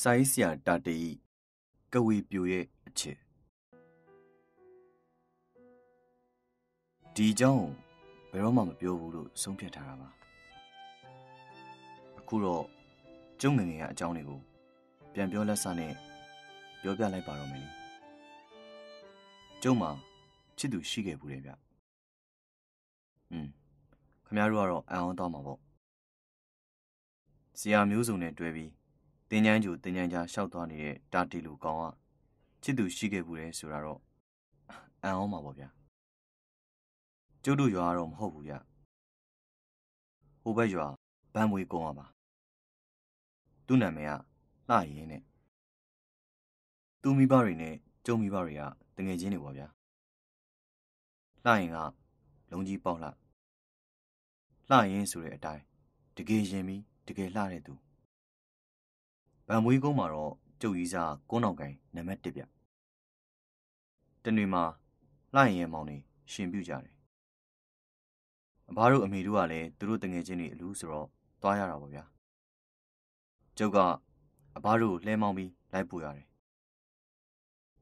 စာရေးဆရာတာတေဤကဝေပြိုရဲ့အချက်ဒီကြောင့်ဘယ်တော့မှမပြောဘူးလို့ဆုံးဖြတ်ထားတာပါအခုတော့ကျုံငငယ်ရဲ့အကြောင်းတွေကိုပြန်ပြောလက်စနဲ့ပြောပြလိုက်ပါတော့မယ်လေကျုံမှာချစ်သူရှိခဲ့ဘူးတယ်ဗျอืมခမရတို့ကတော့အံ့ဩတော့မှာပေါ့ဆရာမျိုးစုံနဲ့တွဲပြီးတင်းကျန်းကျူတင်းကျန်းကြားရှောက်သွားနေတဲ့တာတီလူကောင်ကချစ်သူရှိခဲ့ဘူးတယ်ဆိုတာတော့အံ့ဩမှာပေါ့ဗျာကျုပ်တို့ရွာတော့မဟုတ်ဘူးဗျဟိုဘက်ရွာဗန်မွေကုံရပါသူ့နာမည်ကလှရင်းနဲ့သူ့မိဘတွေနဲ့ကျုံမိဘတွေကတငယ်ချင်းတွေပေါ့ဗျာလှရင်ကလုံကြီးပေါက်လှလှရင်ဆိုတဲ့အတိုင်းတကယ်ရင်ပြီးတကယ်လှတဲ့သူဗန်မွေးကုန်းမှာတော့ကျုပ်ကြီးစားကုန်းအောင်ကိုင်နံပါတ်1ဗျတနေ့မှာလှရင်ရမောင်နေရှင်ပြူကြတယ်အဘတို့အမေတို့ကလည်းသူတို့တငယ်ချင်းတွေအလူဆိုတော့သွားရတာပေါ့ဗျာကျုပ်ကအဘတို့လှဲမောင်းပြီးလိုက်ပို့ရတယ်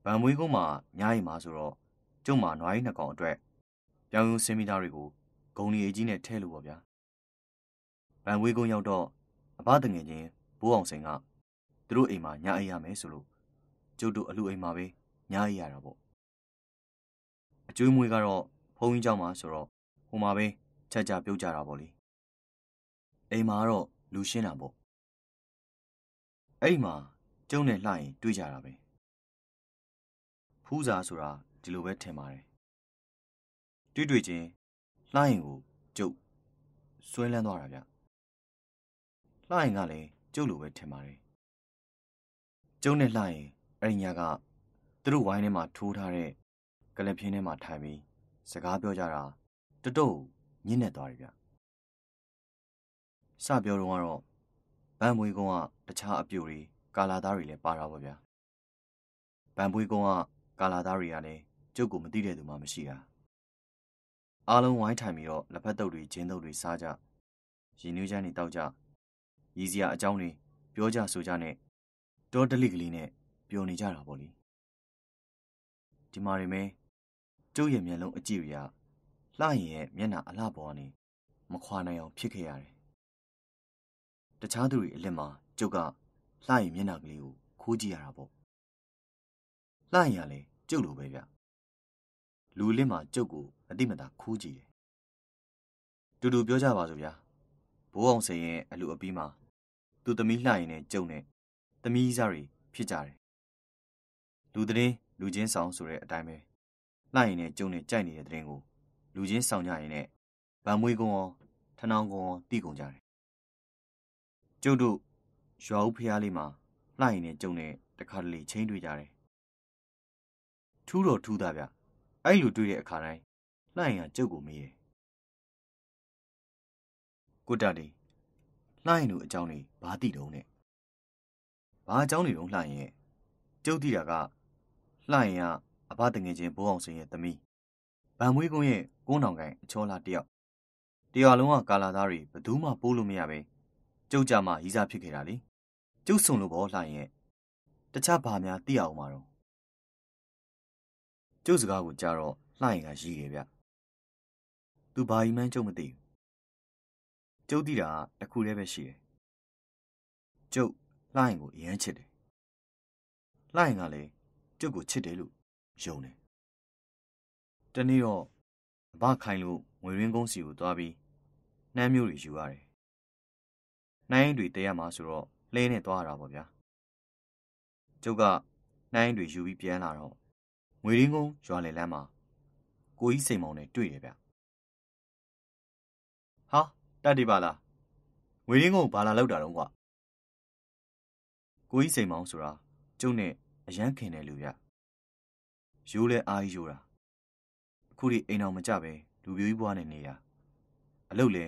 ဗန်မွေးကုန်းမှာညအိမ်မှာဆိုတော့ကျုပ်မှာနွားရီးနှစ်ကောင်အတွက်ပြောင်ယုံစင်မီတာတွေကိုဂုံဒီအကြီးနဲ့ထဲလို့ပေါ့ဗျာဗန်ဝေးကုန်းရောက်တော့အဘတငယ်ချင်းဘိုးအောင်စိန်ကသူတို့အိမ်မှာညအိပ်ရမယ်ဆိုလို့ကျုပ်တို့အလူအိမ်မှာပဲညအိပ်ရတာပေါ့အကျွေးမွေးကတော့ဘုန်းကြီးကျောင်းမှာဆိုတော့ဟိုမှာပဲချက်ကြပြုတ်ကြတာပေါ့လေအိမ်မှာတော့လူရှင်းတာပေါ့အဲ့မှာ ကျုံနဲ့လှရင်တွေ့ကြတာပဲဖူးစာဆိုတာဒီလိုပဲထင်ပါတယ်တွေ့တွေ့ချင်းလှရင်ကိုကျုပ်ဆွဲလန်းသွားတာဗျလှရင်ကလည်းကျုပ်လိုပဲထင်ပါတယ်ကျုံနဲ့လှရင်အဲ့ဒီညကသူတို့ဝိုင်းထဲမှာထိုးထားတဲ့ကလပ်ပြင်းထဲမှာထိုင်ပြီးစကားပြောကြတာတတုတ်ညစ်နေသွားတယ်ဗျစပြောတော့ကတော့ဗန်မွေကုန်းကတခြားအပြိုတွေကာလာသားတွေလည်းပါတာပေါ့ဗျာဗန်မွေကုန်းကကာလာသားတွေကလည်းကျုပ်ကိုမသိတဲ့သူမှမရှိတာအားလုံးဝိုင်းထိုင်ပြီးတော့လက်ဖက်တုပ်တွေဂျင်းတုပ်တွေစားကြရင်းနှီးချမ်းတွေတောက်ကြရည်စရာအကြောင်းတွေပြောကြဆိုကြနဲ့တောတလိကလေးနဲ့ပျော်နေကြတာပေါ့လေဒီမှာနေမဲကျုပ်ရဲ့မျက်လုံးအကြည့်တွေကလှရင်ရဲ့မျက်နှာအလှပေါ်ကနေမခွာနိုင်အောင်ဖြစ်ခဲ့ရတယ်တခြားသူတွေအလက်မှာ ကျုပ်ကလှရင်မျက်နှာကလေးကိုခိုးကြည့်ရတာပေါ့လှရင်ကလည်းကျုပ်လိုပဲဗျလူလင်းမှာကျုပ်ကိုအတိမတာခိုးကြည့်တယ်တူတူပြောကြပါစို့ဗျာဘိုးအောင်စင်ရဲ့အလူအပီးမှာသူ့သမီးလှရင်နဲ့ကျုပ်နဲ့သမီးစားတွေဖြစ်ကြတယ်။လူသတင်းလူချင်းဆောင်ဆိုတဲ့အတိုင်းပဲလှရင်နဲ့ကျုံနဲ့ကြိုက်နေတဲ့သတင်းကို လူချင်းဆောင်ကြရင်နဲ့ဗန်မွေးကုံရောထဏောင်းကုံရောတီးကုန်ကြတယ်။ကျုပ်တို့ရွာဦးဖျားလေးမှာလှရင်နဲ့ကျုံနဲ့တခါတလေချင်းတွေ့ကြတယ်။ထူးတော့ထူးတာဗျ။အဲ့လိုတွေ့တဲ့အခါတိုင်းလှရင်ကကျုပ်ကိုမေးတယ်။ကိုတာတီလှရင်တို့အကြောင်းတွေဘာသိတုံးနဲ့ဘာအကြောင်းတွေတော့လှရင် ကျုပ်သိတာကလှရင်ကအဘတငယ်ချင်းဘိုးအောင်စင်ရဲ့သမီးဗန်မွေးကုန်းရဲ့ကုန်းတော်ကန်အချောလာတယောက်တရွာလုံးကကာလာသားတွေဘသူမှ ပိုးလို့မရပဲကျုပ်ကြမှာရီစားဖြစ်ခဲ့တာလေကျုပ်ဆုံလို့ပေါ့လှရင်တခြားဘာများသိအောင်မှာတော့ကျုပ်စကားကိုကြားတော့လှရင်ကရီးတယ်ဗျသူဘာကြီးမှန်းကျုပ်မသိဘူးကျုပ်သိတာတခုတည်းပဲရှိတယ်ကျုပ်လှိုင်ကိုအရန်ချစ်တယ်လှိုင်ကလည်းကျုပ်ကိုချစ်တယ်လို့ယုံတယ်တနေ့တော့အဘခိုင်လို့ငွေရင်းကုန်းစီကိုသွားပြီးနှမ်းမျိုးတွေယူရတယ်နိုင်တွေတဲရမှာဆိုတော့လဲနဲ့သွားရတာပေါ့ဗျာကျုပ်ကနိုင်တွေယူပြီးပြန်လာတော့ငွေရင်းကုန်းရွာလေလမ်းမှာကိုကြီးစိန်မောင်နဲ့တွေ့တယ်ဗျဟာတတ်တယ်ပါလားငွေရင်းကုန်းဘာလာလောက်တာတော့ကွာကိုကြီးစိန်မောင်ဆိုတာကျုပ်နဲ့အရန်ခင်တယ်လူရရိုးလဲအားကြီးရိုးတာအခုဒီအိမ်အောင်မကြပဲလူပြိုးကြီးဘွားနဲ့နေရအလုပ်လဲ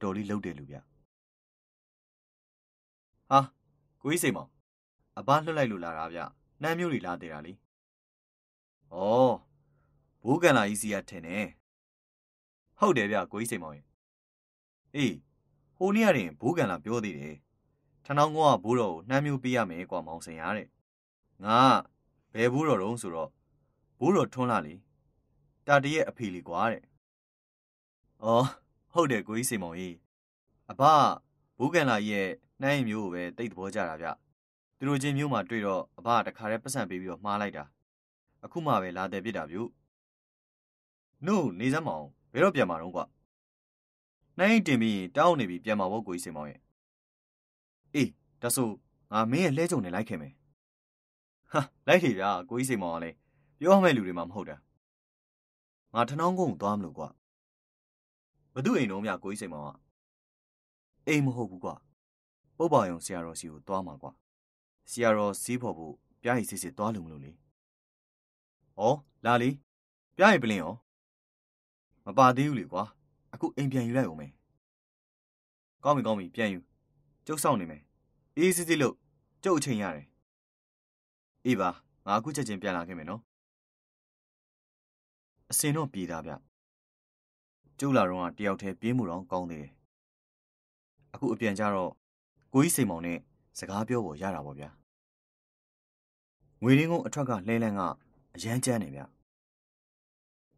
တော်တော်လေးလုပ်တယ်လူရဟာကိုကြီးစိန်မောင်အဘလွတ်လိုက်လို့လာတာဗျနှမ်းမျိုးတွေလာတယ်တာလေဩဘိုးကန်လာကြီးစီရထင်တယ်ဟုတ်တယ်ဗျကိုကြီးစိန်မောင်ရဲ့အေးဟိုနေ့ကရင်ဘိုးကန်လာပြောသေးတယ်ထနောင်းကောကဘိုးတော်ကိုနှမ်းမျိုးပေးရမယ်ကွာမောင်စင်ရတဲ့ငါကဘယ်ဘိုးတော်တုံးဆိုတော့ဘိုးတော်ထွန်းလာလေတာတရဲ့အဖေလေကွာတဲ့အော်ဟုတ်တယ်ကိုကြီးစေမောင်ကြီးအဘဘိုးကန်လာရဲ့နှမ်းရင်မျိုးကိုပဲတိတ်သဘောကြတာဗျသူတို့ချင်းမျိုးမှာတွေ့တော့အဘတခါတည်းပတ်စံပေးပြီးတော့မှားလိုက်တာအခုမှပဲလာတယ်ပြစ်တာဗျနို့နေစမ်းမအောင်ဘယ်တော့ပြန်มาတော့ကွာနှမ်းရင်တင်ပြီးတောင်းနေပြီပြန်มาဘောကိုကြီးစေမောင်ရဲ့အေးဒါဆိုငါမင်းရဲ့လဲကြုံနဲ့လိုက်ခင်မယ်ဟာလိုက်ခေဗျာကိုကြီးစိတ်မောင်ကလည်းပြောမဲ့လူတွေမှမဟုတ်တာငါထနှောင်းကုန်းသွားမလို့ကွာဘသူအိမ်တော်မြကိုကြီးစိတ်မောင်ကအိမ်မဟုတ်ဘူးကွာပုပ်ပါယုံဆရာတော်စီကိုသွားမှာကွာဆရာတော်စီးဖို့ဖို့ပြားရီစစ်စစ်သွားလို့မလို့လေဩလာလေပြားရီပလင်ရောမပါသေးဘူးလေကွာအခုအိမ်ပြန်ယူလိုက်အောင်မယ်ကောင်းပြီကောင်းပြီပြန်ယူကျုပ်ဆောင်နေမယ်အေးစစ်စစ်လို့ကျုပ်အချိန်ရတယ်အေးပါငါအခုချက်ချင်းပြန်လာခဲ့မယ်နော်အစင်တော့ပြေးသားဗျကျုပ်လာတော့တယောက်တည်းပြေးမှုတော့ကောင်းသေးတယ်အခုအပြန်ကြတော့ကိုကြီးစိန်မောင်နဲ့စကားပြောဖို့ရတာပေါ့ဗျာငွေရင်းကုန်းအထွက်ကလှဲလန်းကအရန်ကြမ်းနေဗျ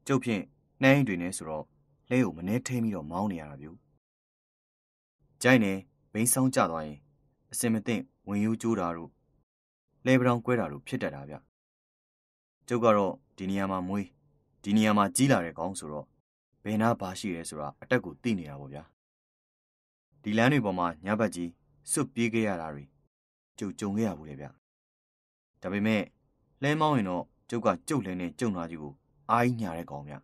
ကျုပ်ဖြင့်နှမ်းအိမ်တွေနဲ့ဆိုတော့လဲကိုမနှဲထိမ့်ပြီးတော့မောင်းနေရတာဗျို့ကြိုက်နေဘိန်းဆောင်ကြသွားရင်အစင်မသိဝင်ယူကျိုးတာတို့လဲပရောင်ကွဲတာတို့ဖြစ်တတ်တာဗျကျုပ်ကတော့ဒီနေရာမှာမွေးဒီနေရာမှာကြီးလာတဲ့ကောင်းဆိုတော့ဘယ်နာဘာရှိရဲဆိုတာအတက်ကိုသိနေတာပေါ့ဗျာဒီလမ်းတွေပေါ်မှာညဘက်ကြီးစွတ်ပြေးခဲ့ရတာတွေကျုပ်ကြုံခဲ့ရဘူးလေဗျဒါပေမဲ့လဲမောင်းရင်တော့ကျုပ်ကကျုပ်လဲနဲ့ကျုံနာကြီးကိုအာကြီးညာတဲ့ကောင်ဗျ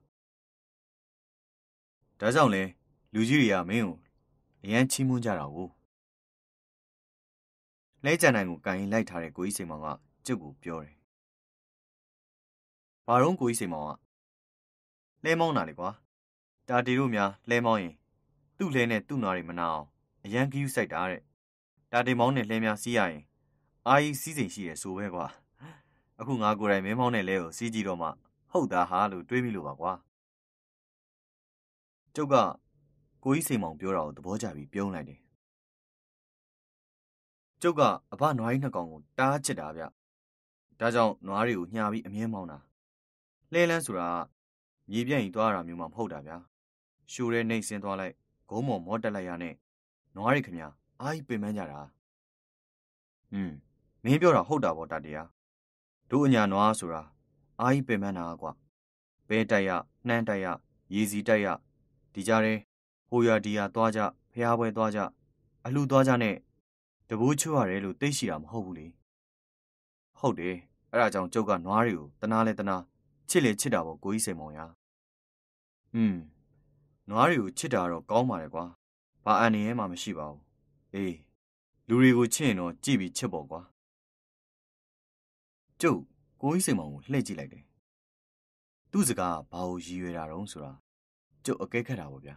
ဒါကြောင့်လဲလူကြီးတွေကမင်းကိုအရန်ချီးမွမ်းကြတာကိုလဲကြံနိုင်ကိုကန်ရင်လိုက်ထားတဲ့ကိုကြီးစိန်မောင်ကကျုပ်ကိုပြောတယ်။ဘာတော့ကိုကြီးစိန်မောင်ကလဲမောင်းတာလေကွာ။တာတီတို့များလဲမောင်းရင်သူ့လဲနဲ့သူ့နာတွေမနာအောင်အရန်ကယူးစိုက်တာတဲ့။တာတီမောင်းနဲ့လဲများစီးရရင်အာရီစီးစိန်ရှိတယ်ဆိုပဲကွာ။အခုငါကိုယ်တိုင်မင်းမောင်းနဲ့လဲကိုစီးကြည့်တော့မှဟုတ်တာဟာလို့တွေးမိလို့ပါကွာ။ကျုပ်ကကိုကြီးစိန်မောင်ပြောတာကိုသဘောကျပြီးပြုံးလိုက်တယ်ကျုပ်ကအဘနွားကြီးနှစ်ကောင်ကိုတားချစ်တာဗျ။ဒါကြောင့်နွားတွေကိုညာပြီးအမြင်မောင်းတာ။လှဲလန်းဆိုတာမြေပြန့်ကြီးသွားတာမျိုးမှမဟုတ်တာဗျာ။ရှူတဲ့နှိမ်ဆင်းသွားလိုက်ဂုံးမော်မောတက်လိုက်ရနဲ့နွားတွေခင်ဗျာအားကြီးပင်ပန်းကြတာ။ဟွန်းမင်းပြောတာဟုတ်တာပေါ့တတရား။တို့အညာနွားဆိုတာအားကြီးပင်ပန်းတာကွာ။ဘဲတိုက်ရနှမ်းတိုက်ရရေစီတိုက်ရဒီကြတဲ့ဟိုရဒီရသွားကြဖျားပွဲသွားကြအလှသွားကြနဲ့တဘိုးချွတ်ရတယ်လို့သိရှိတာမဟုတ်ဘူးလေ။ဟုတ်တယ်။အဲ့ဒါကြောင့်ကျုပ်ကနွားတွေကိုတနာလဲတနာချစ်လေချစ်တာပေါ့ကိုကြီးစိန်မောင်ရာ။อืมနွားတွေကိုချစ်တာတော့ကောင်းပါတယ်ကွာ။ဘာအန်နေရဲမှမရှိပါဘူး။အေးလူတွေကိုချစ်ရင်တော့ကြည်ပြီးချစ်ပေါ့ကွာ။ကျုပ်ကိုကြီးစိန်မောင်ကိုလှည့်ကြည့်လိုက်တယ်။သူ့စကားကဘာကိုရည်ရွယ်တာတုံးဆိုတာကျုပ်အကဲခတ်တာပေါ့ဗျာ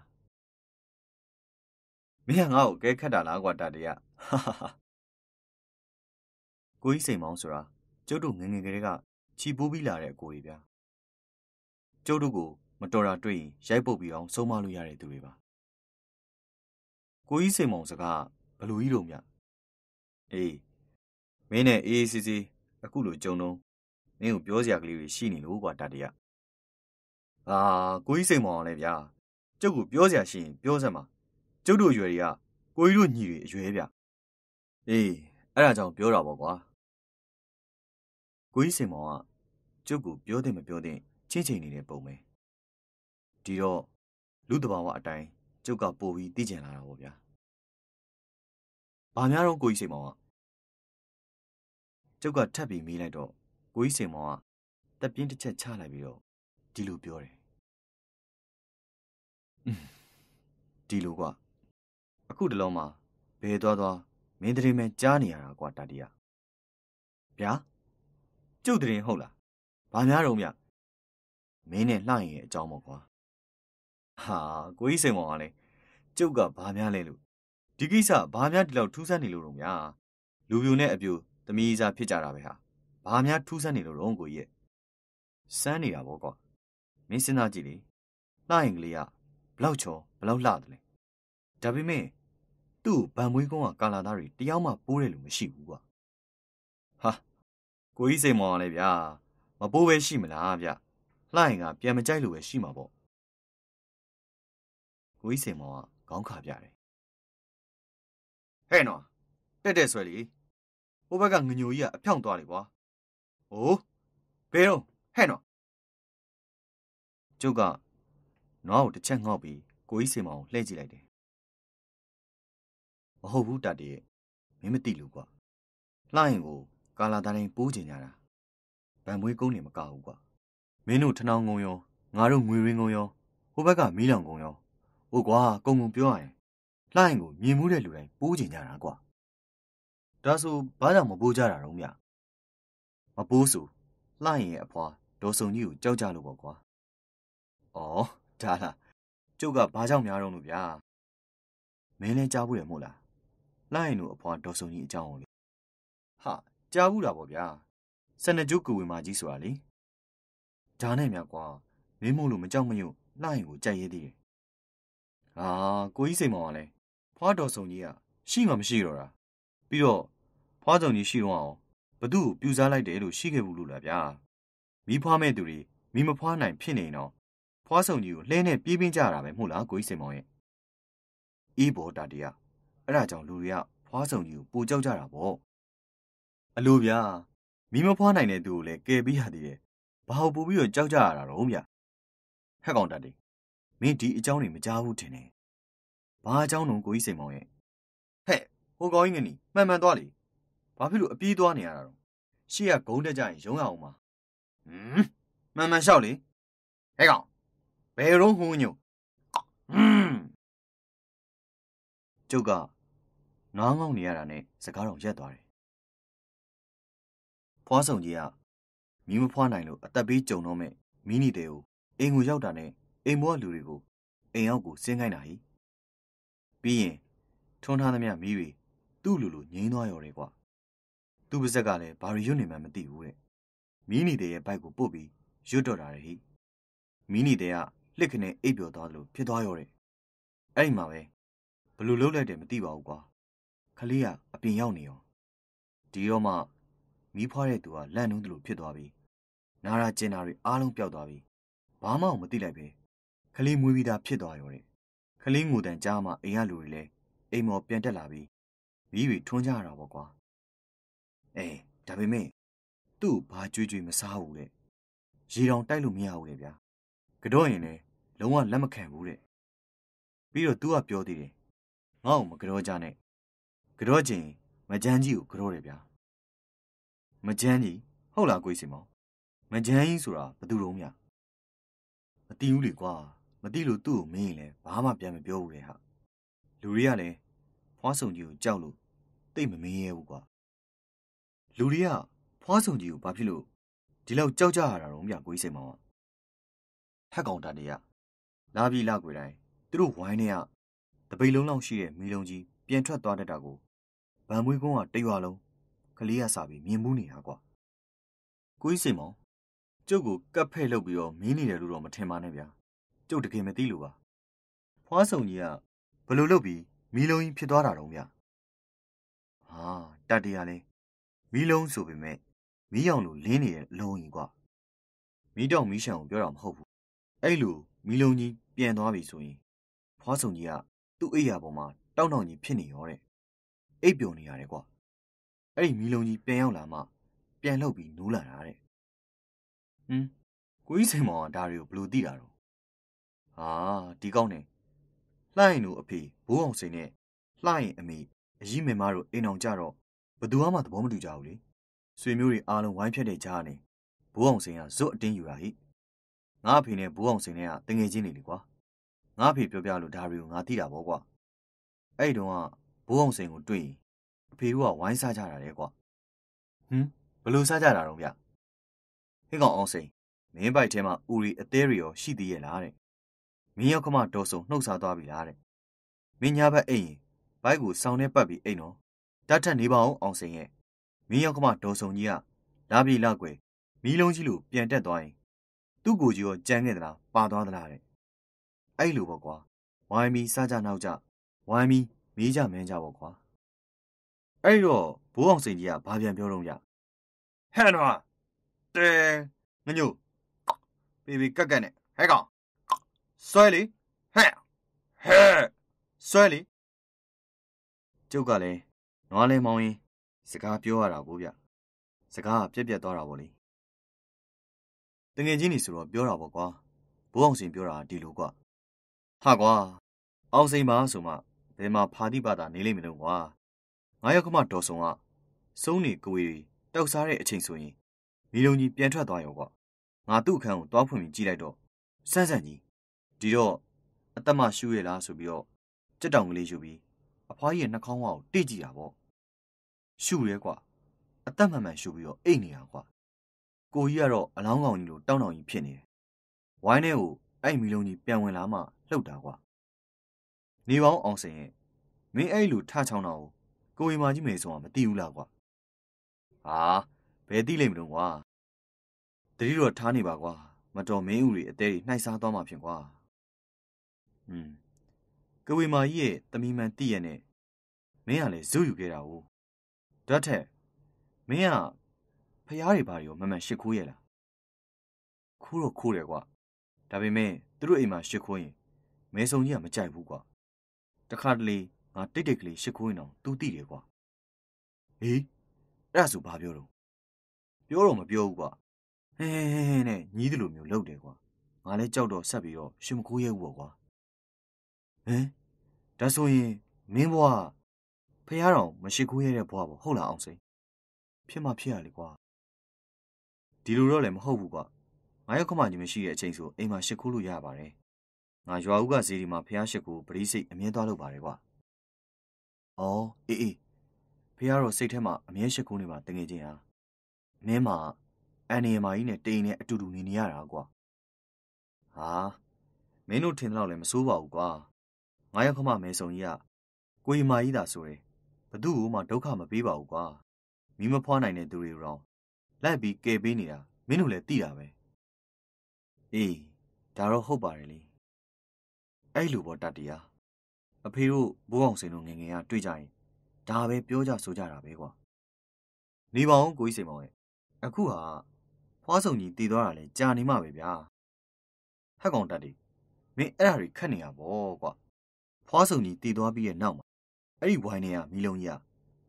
။မင်းကငါ့ကိုအကဲခတ်တာလားကွာတတရ။ဟာဟာကိုကြီးစိန်မောင်ဆိုတာကျုပ်တို့ငငယ်ကလေးကချီပိုးပြီးလာတဲ့အကိုတွေဗျာကျုပ်တို့ကိုမတော်တာတွေ့ရင်ရိုက်ပုတ်ပြီးအောင်ဆုံးမလို့ရတဲ့သူတွေပါကိုကြီးစိန်မောင်စကားဘလူကြီးတို့မြအေးမင်းနဲ့အေးအေးဆေးဆေးအခုလိုကြုံတော့မင်းကိုပြောစရာကလေးတွေရှိနေလို့ကွာတတရအာကိုကြီးစိန်မောင်လည်းဗျာကျုပ်ကိုပြောစရာရှိရင်ပြောစမ်းပါကျုပ်တို့ရွယ်တွေကကိုကြီးတို့ညီတွေအရွယ်ဗျာအေးအဲ့ဒါကြောင့်ပြောတာပေါ့ကွာကိုကြီးစင်မောင်ကကျုပ်ကိုပြောတယ်မပြောတဲ့ချင်းချိန်နေတဲ့ပုံပဲဒီတော့လူတဘာဝအတိုင်းကျုပ်ကပို့ပြီးသိကျင်လာတာပေါ့ဗျာဘာများတော့ကိုကြီးစင်မောင်ကကျုပ်ကထပ်ပြီးမေးလိုက်တော့ကိုကြီးစင်မောင်ကတက်ပြင်းတစ်ချက်ချလိုက်ပြီးတော့ဒီလိုပြောတယ်ဒီလိုကအခုတလုံးမှာဘယ်သွားသွားမင်းတရင်ပဲကြားနေရတာကွာတတိယဗျာကျုပ်တရင်ဟုတ်လားဘာများတော့မြမင်းနဲ့လှရင်အကြောင်းပေါ့ကွာဟာကိုကြီးစိန်မောင်ကလည်းကျုပ်ကဘာများလဲလို့ဒီကိစ္စဘာများဒီလောက်ထူးဆန်းနေလို့တော့မြလူပြိုနဲ့အပြိုသမီးစားဖြစ်ကြတာပဲဟာဘာများထူးဆန်းနေလို့တော့ကိုကြီးရဲ့စမ်းနေတာပေါ့ကွာမင်းစဉ်းစားကြည့်လေလှရင်ကလေးကဘလောက်ချောဘလောက်လှတယ်လဲဒါပေမဲ့သူ့ကိုဗန်မွေးကုန်းကကာလာသားတွေတယောက်မှပိုးတယ်လို့မရှိဘူးကွာဟာကိုကြီးစိတ်မောင်းလဲဗျာမပိုးပဲရှိမလားဗျလှရင်ကပြန်မကြိုက်လို့ပဲရှိမှာပေါ့ကိုကြီးစိတ်မောင်းကခေါင်းခါပြတယ်ဟဲ့နော်တက်တက်ဆွဲလေဟိုဘက်ကငညိုကြီးကအဖြောင့်သွားလေကွာ။အိုးဘယ်တော့ဟဲ့နော်။ကျုပ်ကနွားကိုတစ်ချက်ငေါက်ပြီးကိုကြီးစိန်မောင်လှည့်ကြည့်လိုက်တယ်မဟုတ်ဘူးတတ်တယ်မင်းမသိလို့ကွာလှရင်ကို ကာလာတိုင်းပိုးကျင်ကြတာဗန်မွေးကုန်းနေမကဘူးကွာမင်းတို့ထနောင်းကုန်းရောငါတို့ငွေရင်းကုန်းရောဟိုဘက်ကမီးလောင်ကုန်းရောဟိုကွာကုန်းကုန်းပြောရရင်လှရင်ကိုမြင်မှုတဲ့လူတိုင်းပိုးကျင်ကြတာကွာဒါဆိုဘာကြောင့်မပိုးကြတာတော့မြမပိုးဆိုလှရင်ရဲ့အဖွာဒေါ်စုံကြီးကိုကြောက်ကြလို့ပေါ့ကွာအော်ဒါလားကျုပ်ကဘာကြောင့်များတော့လို့ဗျာမင်းလည်းကြားဘူးရမို့လားလှရင်တို့အဖွာဒေါ်စုံကြီးအကြောင်းကိုလေဟာကြားဘူးတာပေါ့ဗျာဆန္ဒကျုပ်ကိုဝင်မာကြီးဆိုတာလေဒါနဲ့များကွာမင်းမို့လို့မကြောက်မရွံ့လှရင်ကိုကြိုက်ရသေးတယ်ဟာကိုကြီးစိန်မောင်ကလည်းဖွာဒေါ်စုံကြီးကရှိမှမရှိတော့တာပြီးတော့ဖွာစုံကြီးရှိတော့အောင်ဘသူ့ကိုပြူစားလိုက်တယ်လို့ရှိခဲ့ဘူးလို့လားဗျာမိဖွားမဲ့သူတွေမိမဖွားနိုင်ဖြစ်နေတော့ဖွားစုံကြီးကိုလှဲနဲ့ပြေးပင်းကြရတာပဲမဟုတ်လားကိုကြီးစိန်မောင်ရဲ့အေးဘောတာတရားအဲ့ဒါကြောင့်လူတွေကဖွားဆောင်ကြီးကိုပိုကြောက်ကြတာပေါ့အလိုဗျာမိမဖွားနိုင်တဲ့သူကိုလည်းကယ်ပေးရသေးတယ်ဘာဟုတ်ပို့ပြီးတော့ကြောက်ကြရတာတော့ဗျာဟက်ကောင်တတ်တယ်မင်းဒီအကြောင်းတွေမကြားဘူးထင်တယ်ဘာအကြောင်းတော့ကိုကြီးစိန်မောင်ရဲ့ဟဲ့ဟိုကောင်ကြီးငနီမှန်မှန်သွားလေဘာဖြစ်လို့အပြေးသွားနေရတာတော့ရှေ့ကဂုံးတက်ကြရင်ရုံးရအောင်ပါဟမ်မှန်မှန်လျှောက်လေဟဲ့ကောင်ဘယ်တော့ဟုံးညို့ဟမ်ကျုပ်ကနားငေါက်နေရတာနဲ့စကားတော်ရက်သွားတယ်။ဖွားဆောင်ကြီးကမီးမဖွားနိုင်လို့အသက်ပေးကြုံတော့မဲ့မီးနီတဲကိုအိမ်ကိုရောက်တာနဲ့အိမ်ဘွားလူတွေကိုအိမ်ရောက်ကိုဆင်းခိုင်းတာဟိ။ပြီးရင်ထွန်းထားသမျှမီးတွေသူ့လူလူငိမ့်သွားရော်တယ်ကွာ။သူ့ပါဇက်ကလည်းဘာရီရွတ်နေမှမသိဘူးတဲ့။မီးနီတဲရဲ့ဘိုက်ကိုပုတ်ပြီးရွတ်တော့တာဟိ။မီးနီတဲကလှစ်ခနဲ့အိပ်ပျော်သွားသလိုဖြစ်သွားရော်တယ်။အဲ့မှာပဲဘလို့လှုပ်လိုက်တယ်မသိပါဘူးကွာ။ခလေးကအပြင်ရောက်နေရောဒီတော့မှမီးဖွားတဲ့သူကလန့်နှုံးသလိုဖြစ်သွားပြီနာရာကျင်နာတွေအားလုံးပျောက်သွားပြီဘာမှမသိလိုက်ပဲခလေးမွေးပြီးသားဖြစ်သွားရောတဲ့ခလေးငိုတန်ကြားမှအိမ်ကလူတွေလည်းအိမ်မော်ပြန်တက်လာပြီးမီးတွေထွန်းကြရတာပေါ့ကွာအေးဒါပေမဲ့သူ့ဘာကြွေးကြွေးမစားဘူးတဲ့ရေတောင်တိုက်လို့မရဘူးလေဗျာကတော့ရင်လည်းလုံးဝလက်မခံဘူးတဲ့ပြီးတော့ तू ကပြောသေးတယ်ငါ့ကိုမကတော့ကြနဲ့ကြော့ကျင်မကြမ်းကြီးကိုကြော့တယ်ဗျာမကြမ်းကြီးဟုတ်လားကိုကြီးစင်မောင်မကြမ်းကြီးဆိုတာဘယ်သူလုံးမြမတီးဘူးလေကွာမတီးလို့သူ့ကိုမင်းရင်လည်းဘာမှပြန်မပြောဘူးလေဟာလူတွေကလည်းဖွားစုံကြီးကိုကြောက်လို့တိတ်မမင်းရဲဘူးကွာလူတွေကဖွားစုံကြီးကိုဘာဖြစ်လို့ဒီလောက်ကြောက်ကြရတာတော့ဗျာကိုကြီးစင်မောင်ဟက်ကောင်တာတွေကလာပြီလာကြွယ်တိုင်းသူတို့ဝိုင်းထဲကတပိတ်လုံးလောက်ရှိတဲ့မီးလုံးကြီးပြန်ထွက်သွားတတ်တာကိုဗန်မွေးကုန်းကတရွာလုံးကလေးကစားပြီးမြင်မှုနေတာကွာကိုကြီးစင်မောင်ကျုပ်ကိုကပ်ဖဲ့လုပ်ပြီးတော့မင်းနေတယ်လို့တော့မထင်ပါနဲ့ဗျာကျုပ်တကယ်မသိလို့ပါ ဖွားဆောင်ကြီးကဘလို့လုပ်ပြီးမီလုံးကြီးဖြစ်သွားတာတော့ဗျာဟာတတရလဲမီလုံးဆိုပေမဲ့မီးရောင်လိုလင်းနေတဲ့အလုံးကြီးကွာမီးတောင်မီးရှံကိုပြောတာမဟုတ်ဘူးအဲ့လိုမီးလုံးကြီးပြန်သွားပြီဆိုရင်ဖွားဆောင်ကြီးကသူ့အိယာပေါ်မှာတောက်တောင်ကြီးဖြစ်နေရောတဲ့အိပ်ပျော်နေရတယ်ကွာအဲ့ဒီမီးလုံးကြီးပြန်ရောက်လာမှပြန်လှုပ်ပြီးနိုးလာတာတဲ့ဟွန်းကိုကြီးစိန်မောင်ကဒါတွေကိုဘလို့သိတာတော့ဟာဒီကောက်နေလှိုင်းတို့အဖေဘိုးအောင်စိန်နဲ့လှိုင်းအမေအကြီးမင်မတို့အိမ်အောင်ကြတော့ဘသူမှသဘောမတူကြဘူးလေဆွေမျိုးတွေအားလုံးဝိုင်းဖြတ်တဲ့ကြားနေဘိုးအောင်စိန်ကဇွတ်အတင်းယူတာဟိငါအဖေနဲ့ဘိုးအောင်စိန်နဲ့ကတငယ်ချင်းနေလေကွာငါအဖေပြောပြလို့ဒါတွေကိုငါသိတာပေါ့ကွာအဲ့တုန်းကဘိုးအောင်စိန်ကိုတွေ့ရင်အဖေတို့ကဝိုင်းစားကြတာလေကွာဟင်ဘလို့စားကြတာတော့ဗျဟိကောင်အောင်စိန်မင်းဘိုက်ထဲမှာဥရီအသေးတွေရောရှိသေးရဲ့လားတဲ့မင်းရောက်ခမတော်စုံနှုတ်စားသွားပြီလားတဲ့မင်းညာဘက်အိမ်ရင်ဘိုက်ကိုစောင်းနေပတ်ပြီးအိမ်တော့တတ်ထက်နေပါအောင်အောင်စိန်ရဲ့မင်းရောက်ခမတော်စုံကြီးကလာပြီလောက်ွယ်မီးလုံးကြီးလိုပြန်တက်သွားရင် သူ့ကိုကြီးရော ကြမ်းခဲ့သလားပါသွားသလားတဲ့အဲ့လိုပေါ့ကွာဝိုင်းပြီးစားကြနောက်ကြဝိုင်းပြီးမေးကြမင်းကြပေါ့ကွာအဲ့တော့ဘိုးအောင်စိန်ကြီးကဘာပြန်ပြောတော့ရဟဲ့နော်တဲငညို့ပေပေကက်ကက်နဲ့ဟဲ့ကောင်ဆွဲလေဟဲ့ဟဲ့ဆွဲလေကျုပ်ကလည်းနွားလဲမောင်းရင်စကားပြောရတာကိုဗျစကားကပြက်ပြက်သွားတာပေါ့လေတငယ်ချင်းနေဆိုတော့ပြောတာပေါ့ကွာဘိုးအောင်စိန်ပြောတာဒီလိုကွာဟာကွာအောင်စိန်ပါဆိုမှဘယ်မှာဖာတိပါတာနေလိမ့်မလို့ကွာငါရောက်ကမဒေါ်စုံကစုံးနေကိုွေတောက်စားတဲ့အချိန်ဆိုရင်မီလုံကြီးပြန်ထွက်သွားရောကွာငါသူ့အခန်းကိုတွားဖွင့်ပြီးကြည့်လိုက်တော့ဆန်းဆန်းကြီးဒီတော့အသက်မရှူရလားဆိုပြီးတော့ကြက်တောင်ကလေးယူပြီးအဖွားကြီးရဲ့နှာခေါင်းဝါကိုတိကြည့်တာပေါ့ရှူရဲကွာအသက်မှန်မှန်ရှူပြီးတော့အိတ်နေတာကွာကိုကြီးကတော့အလောင်းကောင်ကြီးလိုတောင်းတောင်းကြီးဖြစ်နေတယ်ဝိုင်းထဲကိုအဲ့မီလုံကြီးပြန်ဝင်လာမှလှုပ်တာကွာနေပေါင်းအောင်စင်ရဲ့မင်းအဲ့လိုထချောင်းတော့ကိုဝင်မာကြီးမယ်ဆိုတာမသိဘူးလားကွာဟာဘယ်သိလိမ့်မလို့ကွာတတိတော့ထားနေပါကွာ မတော်မင်းဦးတွေအသေးတွေနှိုက်စားသွားမှာဖြစ်ကွာဟွန်းကဝေမာကြီးရဲ့တမီမှန်တည့်ရနဲ့မင်းကလည်းဇွယူခဲ့တာ ਉਹ ဓာတ်ထက်မင်းကဖျားတွေဘာတွေရောမမှန်ရှစ်ခိုးရလားခိုးတော့ခိုးတယ်ကွာဒါပေမဲ့သူတို့အိမ်မှာရှစ်ခိုးရင်မဲဆုံကြီးကမကြိုက်ဘူးကွာတခါတလေငါတိတ်တိတ်ကလေးရှ िख ွင်းအောင် तू သိတယ်ကွာဟေးအဲ့ဒါဆိုဘာပြောတော့ပြောတော့မပြောဘူးကွာဟဲဟဲဟဲနဲ့ညီးတယ်လို့မျိုးလုပ်တယ်ကွာငါလည်းကြောက်တော့ဆက်ပြီးတော့ရှင်မကိုရဲဘူးပေါ့ကွာဟမ်ဒါဆိုရင်မင်းဘွားဖះတော်မရှိခိုးရတဲ့ဘွားပေါ့ဟုတ်လားအောင်စိန်ဖြစ်မှဖြစ်ရလေကွာဒီလိုတော့လည်းမဟုတ်ဘူးကွာငါရောက်ခမကြီးမရှိတဲ့အချိန်ဆိုအိမ်မှာရှိခိုးလို့ရပါတယ်ငါရွာဦးကဈေးဒီမှာဖះရှစ်ကိုပရိစိတ်အမြဲသွားလုပ်ပါတယ်ကွာ။အော်အေးအေးဖះတော့စိတ်ထဲမှာအမြဲရှစ်ကိုနေမှာတငယ်ချင်းဟာမင်းမှာအန်နီမာကြီးနဲ့တိန်နဲ့အတူတူနေနေရတာကွာ။ဟာမင်းတို့ထင်တော့လည်းမစိုးပါဘူးကွာ။ငါရောက်ခမမဲဆုံကြီးကကိုရီမာကြီးသာဆိုရင်ဘသူ့ကိုမှဒုက္ခမပေးပါဘူးကွာ။မိမဖွားနိုင်တဲ့သူတွေတော့လိုက်ပြီးကယ်ပေးနေတာမင်းတို့လည်းသိတာပဲ။အေးဒါတော့ဟုတ်ပါတယ်လေ။အဲ့လိုပေါ်တတ်တရားအဖေတို့ဘိုးအောင်စိန်တို့ငငယ်ကတွေ့ကြရင်ဒါပဲပြောကြဆိုကြတာပဲကွာနေပါအောင်ကိုကြီးစိန်မောင်ရဲ့အခုဟာဖွားဆောင်ကြီးတည်သွားတာလဲကြာနေမှပဲဗျာဟက်ကောင်တက်တယ်မင်းအဲ့ဒါတွေခက်နေရပါကွာဖွားဆောင်ကြီးတည်သွားပြီးရဲ့နောက်မှာအဲ့ဒီဝိုင်းတွေကမီလုံးကြီးက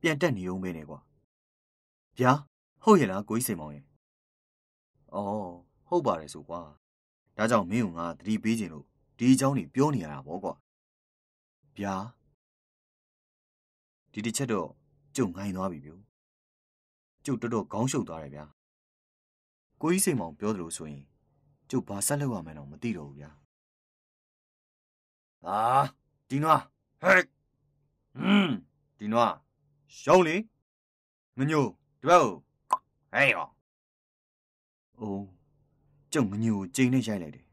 ပြန်တက်နေုံပဲနဲ့ကွာဗျာဟုတ်ရဲ့လားကိုကြီးစိန်မောင်ရဲ့အော်ဟုတ်ပါတယ်ဆိုကွာဒါကြောင့်မင်းကငါသတိပေးခြင်းလို့ဒီအကြောင်းတွေပြောနေရတာပေါ့ကွာဗျာဒီတစ်ချက်တော့ကျုပ်ငိုင်းသွားပြီဗျို့ကျုပ်တော်တော်ခေါင်းရှုပ်သွားတယ်ဗျာကိုကြီးစိန်မောင် ပြောသလိုဆိုရင်ကျုပ်ဘာဆက်လုပ်ရမှန်းတော့မသိတော့ဘူးဗျာဟာဒီနွားဟဲ့ဟွန်းဒီနွားရှောင်းလေငညိုဒီဘက်ဟဲ့ရောအိုးကျုပ်ငညိုကိုကျိန်နဲ့ရိုက်လိုက်တယ်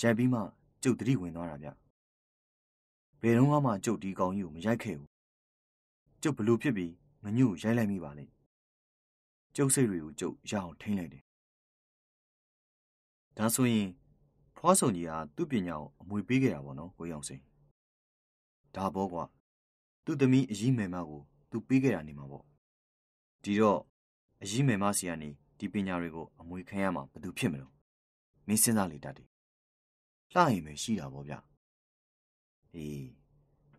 ရက်ပြီးမှကျုပ်တတိဝင်သွားတာဗျဘယ်တော့မှကျုပ်ဒီကောင်ကြီးကိုမရိုက်ခဲ့ဘူးကျုပ်ဘလို့ဖြစ်ပြီးငညို့ရိုက်လိုက်မိပါလေကျုပ်စိတ်တွေကိုကျုပ်ရအောင်ထိန်းလိုက်တယ်ဒါဆိုရင်ဖွားဆောင်ကြီးဟာသူ့ပညာကိုအမွေပေးခဲ့တာပေါ့နော်ကိုရောင်စိန်ဒါဘောကွာသူ့သမီးအကြီးမယ်မကို သူပေးခဲ့တာနေမှာပေါ့ဒီတော့အကြီးမယ်မဆီကနေဒီပညာတွေကိုအမွေခံရမှာဘယ်သူဖြစ်မလို့မင်းစဉ်းစားလေတတ်တယ်လှရင်ပဲရှိတာပေါ့ဗျအေး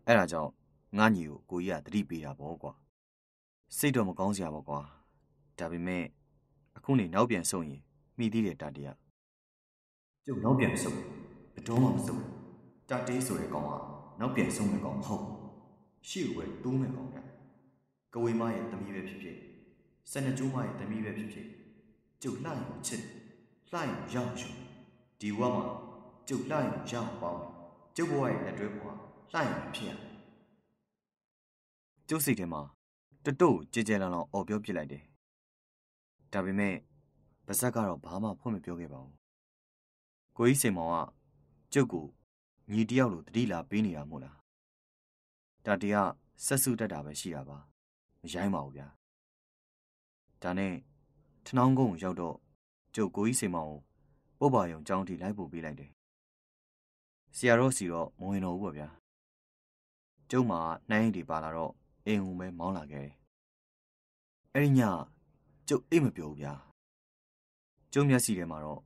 အဲ့ဒါကြောင့်ငါညီကိုကိုကြီးကတတိပေးတာပေါ့ကွာစိတ်တော့မကောင်းစရာပေါ့ကွာဒါပေမဲ့အခုနေနောက်ပြန်ဆုံရင်မိသေးတယ်တတရကျုပ်နောက်ပြန်ဆုံဘတော်မှမဆုံတတေးဆိုရဲကောင်ကနောက်ပြန်ဆုံမဲ့ကောင်မဟုတ်ရှေ့ဝဲတိုးမဲ့ကောင်ကကဝေမရဲ့တမီးပဲဖြစ်ဖြစ်စနကျိုးမရဲ့တမီးပဲဖြစ်ဖြစ်ကျုပ်လှရင်ချစ်လှရင်ရောက်ရှုဒီဝက်မှာကျုပ်လှရင်ရအောင်ပေါ့ကျုပ်ဘဝရဲ့လက်တွဲဘဝလှရင်ဖြစ်ရကျုပ်စိတ်ထဲမှာတတုတ်ကြည်ကြဲလောင်လောင်အော်ပြောပြစ်လိုက်တယ်ဒါပေမဲ့ပါဇက်ကတော့ဘာမှဖွင့်မပြောခဲ့ပါဘူးကိုကြီးစိန်မောင်ကကျုပ်ကိုညီတယောက်လိုတတိလာပေးနေတာမို့လားဒါတည်းကဆက်စုတတ်တာပဲရှိတာပါမရိုင်းပါဘူးဗျာဒါနဲ့ထနောင်းကုန်းရောက်တော့ကျုပ်ကိုကြီးစိန်မောင်ကိုပုပ္ပါယုံကြောင်းထိလိုက်ပို့ပေးလိုက်တယ်ဆရာတော်စီတော့မဝင်တော့ဘူးပေါ့ဗျာကျုံမှာနှိုင်းတွေပါလာတော့အိမ်ဝင်ပဲမောင်းလာခဲ့တယ်အဲ့ဒီညကျုပ်အိတ်မပြောဘူးဗျာကျုံမျက်စိထဲမှာတော့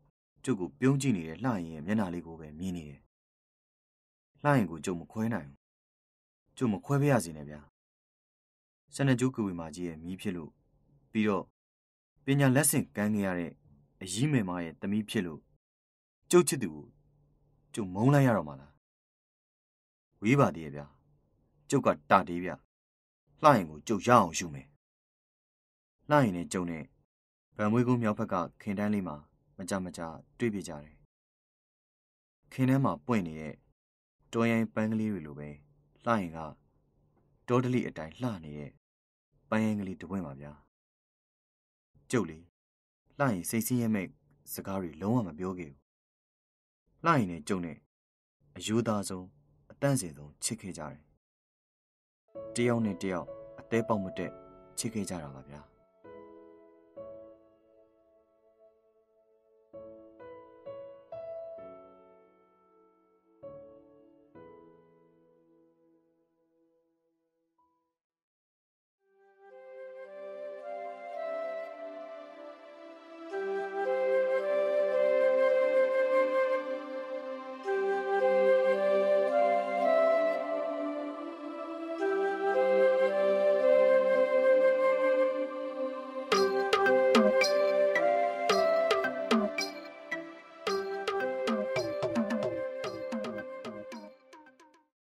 ကျုပ်ကိုပြုံးကြည့်နေတဲ့လှရင်ရဲ့မျက်နှာလေးကိုပဲမြင်နေတယ်လှရင်ကိုကျုပ်မခွဲနိုင်ဘူးကျုပ်မခွဲပြရစီနဲ့ဗျာစနကျိုးကွေမာကြီးရဲ့မိဖြစ်လို့ပြီးတော့ပညာလက်ဆင့်ကမ်းခဲ့ရတဲ့အကြီးမေမာရဲ့တမိဖြစ်လို့ကျုပ်ချစ်သူကိုကျုပ်မုန်းလိုက်ရတော့မှလားဝေးပါတည်းဗျာကျုပ်ကတာတေးဗျလှရင်ကိုကျုပ်ရအောင်ရှုမယ်လှရင်နဲ့ကျုံနဲ့ဗန်မွေးကုန်းမြောက်ဘက်ကခင်တန်းလေးမှာမကြမကြတွေ့ပြကြတယ်ခင်တန်းမှာပွင့်နေတဲ့တော်ရိုင်းပန်းကလေးတွေလိုပဲလှရင်ကတောတလိအတိုင်းလှနေတဲ့ပန်းရိုင်းကလေးတပွင့်ပါဗျာကျုပ်လေလှရင်စိတ်ဆင်းရဲမဲ့စကားတွေလုံးဝမပြောခဲ့ဘူးလှရင်နဲ့ကြုံနဲ့အယူသားဆုံးအတန့်စင်ဆုံးချစ်ခဲ့ကြတယ်။တယောက်နဲ့တယောက်အသေးပေါက်မတက်ချစ်ခဲ့ကြတာပါဗျာ။